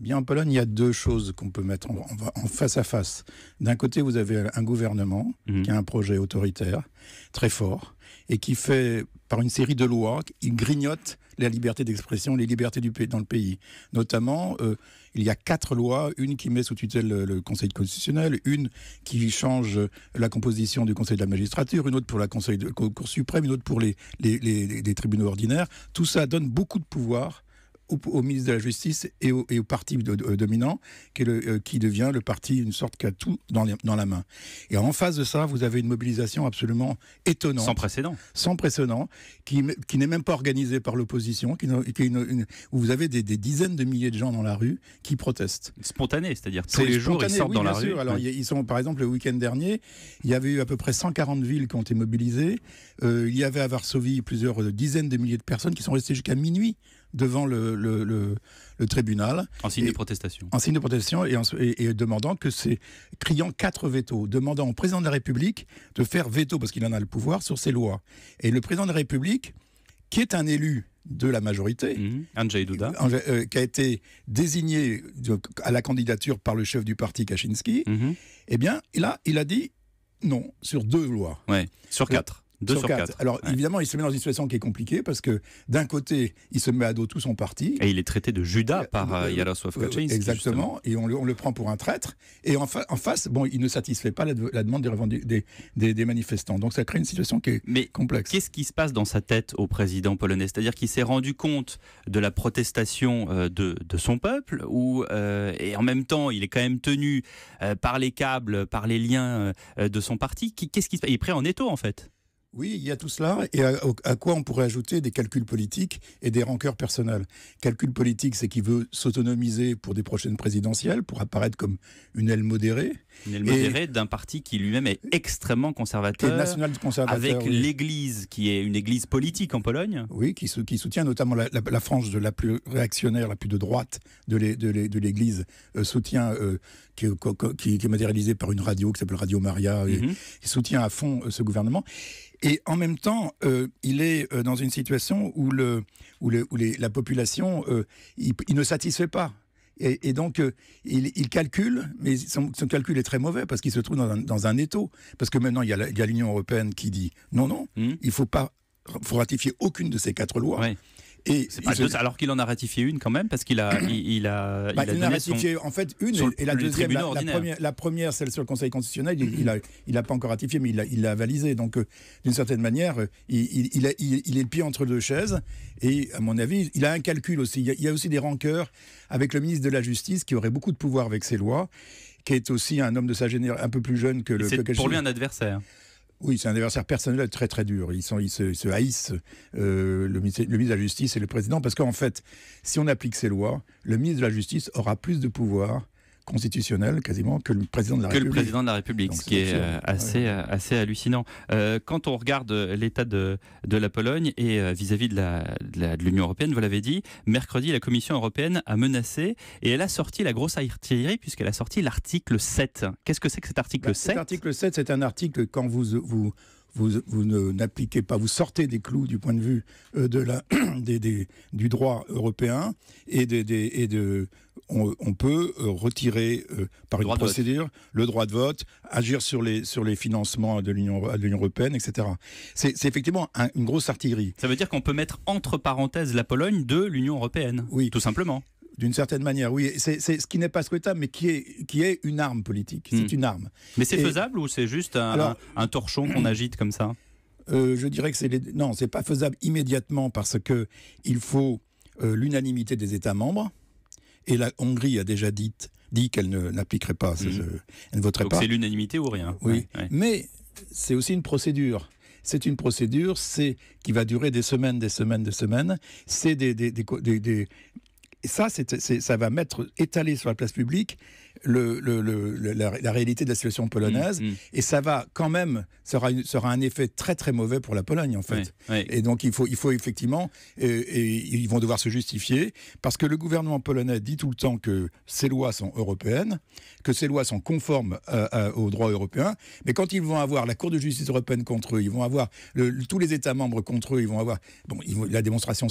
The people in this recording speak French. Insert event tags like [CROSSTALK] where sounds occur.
Eh bien, en Pologne, il y a deux choses qu'on peut mettre en, face à face. D'un côté, vous avez un gouvernement mhm. qui a un projet autoritaire très fort et qui fait, par une série de lois, il grignote la liberté d'expression, les libertés du pays, dans le pays. Notamment, euh, il y a quatre lois, une qui met sous tutelle le, Conseil constitutionnel, une qui change la composition du Conseil de la magistrature, une autre pour la Conseil de, Cour suprême, une autre pour les, les, les tribunaux ordinaires. Tout ça donne beaucoup de pouvoir au, ministre de la Justice et au, et parti euh, dominant, qui, le, euh, qui, devient le parti, une sorte qui a tout dans, dans, la main. Et en face de ça, vous avez une mobilisation absolument étonnante. Sans précédent. Sans précédent, qui, n'est même pas organisée par l'opposition, qui, où vous avez des, dizaines de milliers de gens dans la rue qui protestent. Spontané, c'est-à-dire tous les jours ils sortent dans la rue. Alors, ils sont, par exemple, le week-end dernier, il y avait eu à peu près 140 villes qui ont été mobilisées. Euh, il y avait à Varsovie plusieurs dizaines de milliers de personnes qui sont restées jusqu'à minuit devant le, le, tribunal. En signe de protestation. En signe de protestation et, en, et, demandant que c'est criant quatre veto, demandant au président de la République de faire veto parce qu'il en a le pouvoir sur ces lois. Et le président de la République, qui est un élu de la majorité, mmh. Duda, euh, euh, qui a été désigné à la candidature par le chef du parti Kaczynski, et mmh. eh bien, là, il a dit non sur deux lois. Ouais, sur euh, quatre. Alors évidemment, il se met dans une situation qui est compliquée parce que d'un côté, il se met à dos tout son parti. Et il est traité de Judas par euh, euh Yaroslav euh, euh, Exactement, et on le, prend pour un traître. Et en, face, bon, il ne satisfait pas la, demande des, manifestants. Donc ça crée une situation qui est Mais complexe. Qu'est-ce qui se passe dans sa tête au président polonais C'est-à-dire qu'il s'est rendu compte de la protestation de, son peuple, et en même temps, il est quand même tenu par les câbles, par les liens de son parti. Qu'est-ce qui se passe Il est prêt en étau en fait. Oui, il y a tout cela. Et à, quoi on pourrait ajouter des calculs politiques et des rancœurs personnelles Calcul politique, c'est qu'il veut s'autonomiser pour des prochaines présidentielles, pour apparaître comme une aile modérée. Une aile modérée d'un parti qui lui-même est extrêmement conservateur. national conservateur. Avec l'Église, qui est une Église politique en Pologne. Oui, qui, qui soutient notamment la, la, frange de la plus réactionnaire, la plus de droite de l'Église, euh, soutient, euh, qui, qui, qui, est matérialisée par une radio qui s'appelle Radio Maria, mhm. qui soutient à fond euh, ce gouvernement. Et en même temps, euh, il est euh, dans une situation où, le, la population, euh, il, ne satisfait pas. Et, donc, il, calcule, mais son, calcul est très mauvais parce qu'il se trouve dans un, dans étau. Parce que maintenant, il y a l'Union européenne qui dit non, non, hmm. il ne faut pas faut ratifier aucune de ces quatre lois alors qu'il en a ratifié une quand même, parce qu'il a, [CLEARS THROAT] il, a, bah, ratifié en fait une et la deuxième, la, première, celle sur le Conseil constitutionnel, il, n'a il mm-hmm. pas encore ratifié, mais il l'a avalisé. Donc euh, d'une certaine manière, euh, il, est le pied entre deux chaises. Et à mon avis, il a un calcul aussi. Il y a, aussi des rancœurs avec le ministre de la Justice qui aurait beaucoup de pouvoir avec ses lois, qui est aussi un homme de sa génération, un peu plus jeune que le. C'est pour lui un adversaire. Oui, c'est un adversaire personnel très très dur. Ils, se, haïssent, euh, le, le ministre de la Justice et le président, parce qu'en fait, si on applique ces lois, le ministre de la Justice aura plus de pouvoir constitutionnel quasiment que le président de la République. Que le président de la République, ce qui est, euh, assez, euh, assez hallucinant. Euh, quand on regarde l'état de, la Pologne et vis-à-vis de l'Union européenne, vous l'avez dit, mercredi, la Commission européenne a menacé et elle a sorti la grosse artillerie puisqu'elle a sorti l'article 7. Qu'est-ce que c'est que cet article 7 bah, Cet article 7, c'est un article quand vous, vous vous, vous n'appliquez pas, vous sortez des clous du point de vue euh, de la, [CLEARS THROAT] du droit européen et, de, on, peut euh, retirer euh, par une procédure le droit de vote, agir sur les, sur les financements de l'Union européenne, etc. C'est effectivement une grosse artillerie. Ça veut dire qu'on peut mettre entre parenthèses la Pologne de l'Union européenne, oui. tout simplement d'une certaine manière. Oui, c'est ce qui n'est pas souhaitable, mais qui est, qui est une arme politique. C'est hmm. une arme. Mais c'est faisable ou c'est juste un, torchon qu'on [CLEARS THROAT] agite comme ça euh, Je dirais que c'est non, c'est pas faisable immédiatement parce que il faut euh, l'unanimité des États membres. Et la Hongrie a déjà dit, dit qu'elle n'appliquerait pas, hmm. elle ne voterait pas. c'est l'unanimité ou rien. Oui, mais c'est aussi une procédure c'est une procédure, c'est qui va durer des semaines, des semaines, des semaines. C'est des, des, et ça, ça va mettre étalé sur la place publique le, la, réalité de la situation polonaise. Mm, mm. Et ça va quand même, sera, sera un effet très très mauvais pour la Pologne en fait. Et donc il faut, il faut effectivement, euh, et, ils vont devoir se justifier parce que le gouvernement polonais dit tout le temps que ces lois sont européennes, que ces lois sont conformes euh, euh, aux droits européens. Mais quand ils vont avoir la Cour de justice européenne contre eux, ils vont avoir tous les États membres contre eux, ils vont avoir bon, ils la démonstration